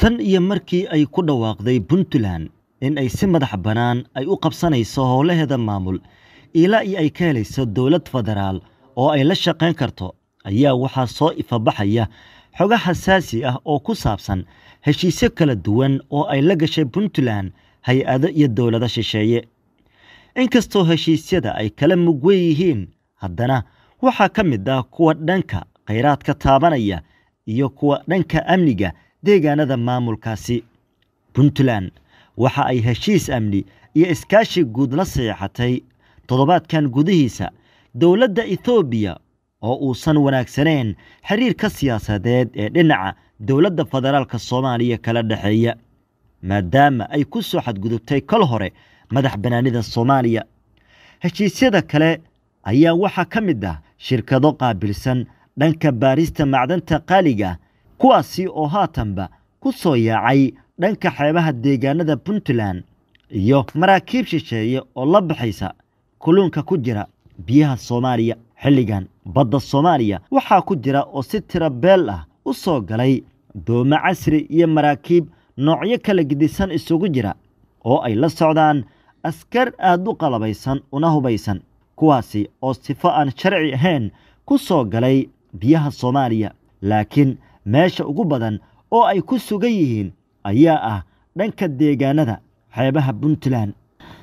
tan iyo markii ay ku dhawaaqday puntland in ay si madax bannaan ay u qabsanayso howlaheeda maamul ilaa iyo ay ka helayso dowlad federaal oo ay la shaqayn karto ayaa waxaa soo ifabaxaya xoga xasaasi ah oo ku saabsan heshiisyo kala duwan oo ay la gashay puntland hay-ado iyo dowlado shisheeye inkastoo heshiisyada ay kala mugwen yihiin haddana waxaa ka mid ah kuwa dhanka khayraadka taabanaya iyo kuwa dhanka amniga deegaanada maamulkaasi puntland waxa ay heshiis amni iyo iskaashi guud la seexatay toddobaadkan gudihiisa dowladda ethoobiya oo uusan wanaagsaneyn xiriirka siyaasadeed ee dhinaca dowladda federaalka soomaaliya kala dhexeeya maadaama ay ku soo xadgudubtay kol hore madax banaanida soomaaliya heshiisyada kale ayaa waxaa ka mid ah shirkado qaabilsan dhanka baarista macdanta qaaliga ah kuwaasi oo haatanba ku soo yaacay dhanka xeebaha deegaanada puntland iyo maraakiib shisheeye oo la baxaysa kulluunka ku jira biyaha soomaaliya xilligan badda soomaaliya waxaa ku jira oo si tiro beel ah u soo galay doomo casri iyo maraakiib noocyo kala gedisan isugu jira oo ay la socdaan askar aad u qalabaysan una hubaysan kuwaasi oo sifo aan sharci ahayn ku soo galay biyaha soomaaliya laakiin meesha ugu badan oo ay ku sugan yihiin ayaa ah dhanka deegaanada xeebaha puntland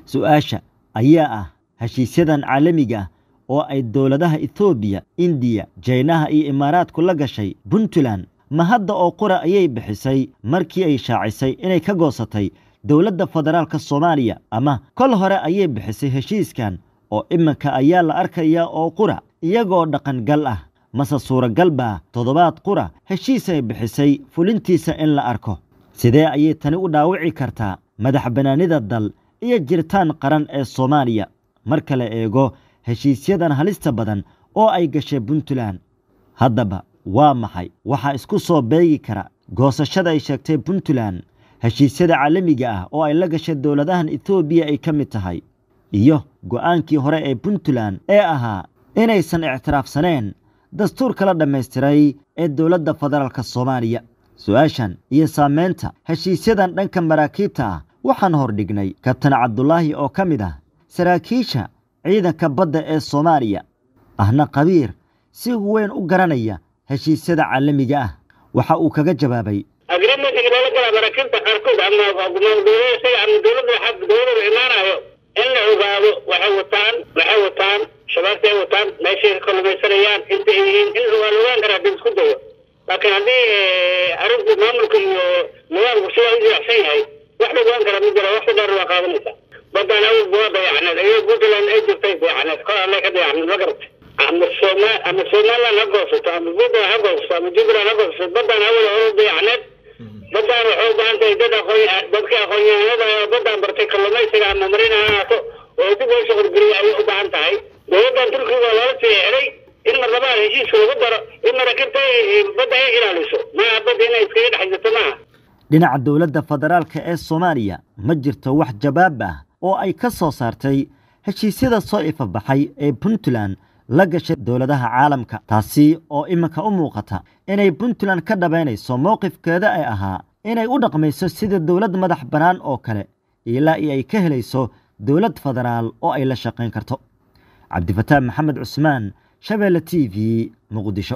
su-aasha ayaa ah heshiisyadan caalamiga ah oo ay dowladaha etoobiya indiya jaynaha iyo imaaraadku la gashay puntland ma hadda oo qura ayay bixisay markii ay shaacisay inay ka goosatay dowladda federaalka soomaaliya ama kol hore ayay bixisay heshiiskan oo iminka ayaa la arkayaa oo qura iyagoo dhaqan gal ah mase suuragal toddobaad qura heshiis ay bixisay fulintiisa in la arko sidee ayay tani u dhaawici kartaa madax bannaanida dal iyo jiritaan qaran ee soomaaliya marka la eego heshiisyadan halista badan oo ay gashay puntland haddaba waa maxay waxaa isku soo beegi kara goosashada ay sheegtay puntland heshiisyada caalamiga ah oo ay la gashay dowladahan etoobiya ay ka mid tahay iyo go'aankii hore ee puntland ee ahaa inaysan ictiraafsaneen dastuurka la dhammaystiray ee dowladda federaalk soomaaliya su-aashan iyo saameynta heshiisyadan dhanka maraakiibta ah waxaan hordhignay kabtan cabdulaahi oo ka mid ah saraakiisha ciidanka badda ee soomaaliya ahna qabiir si weyn u garanaya heshiisyada caalamiga ah waxa uu kaga jawaabay agrimentka loola maraakiibta qaarkood amadowladda imaanayo in la ogaado waxay wataan waxay wataan shabaabtay wataan meeshay ka qaadanaysa badan awd waa dayacneed ayay puntland ay jirtay dayacneed kor anay ka dayacneed ma garata ama soma ama somaliland ha goosato ama puntland ha goosato ama jubbaland ha goosato badan awal hore dayacneed badan waxay u baahan tahay dad aqoon dadka aqoonyahanada oo badan bartay kalluumaysiga ama marina ha ahaato oo dib loo shaqalgeliya ayay u baahan tahay dowladan turkiga waa lala in marlabaha eh, heshiiska lagu daro in maraakiibta badda ay ilaaliso maaha badda inay iskaga dhex jirto maaha dhinaca dowladda federaalka ee soomaaliya ma jirto wax jawaab ah oo ay ka soo saartay heshiisyada soo ifabaxay ee puntland la gashay dowladaha caalamka taasi oo iminka u muuqata inay puntland ka dhabaynayso mowqifkeeda ee ahaa inay u dhaqmayso sida dowlad madax bannaan oo kale ilaa iyo ay ka helayso dowlad federaal oo ay la shaqayn karto cabdifataax maxamed cusmaan shabeelle t v muqdisho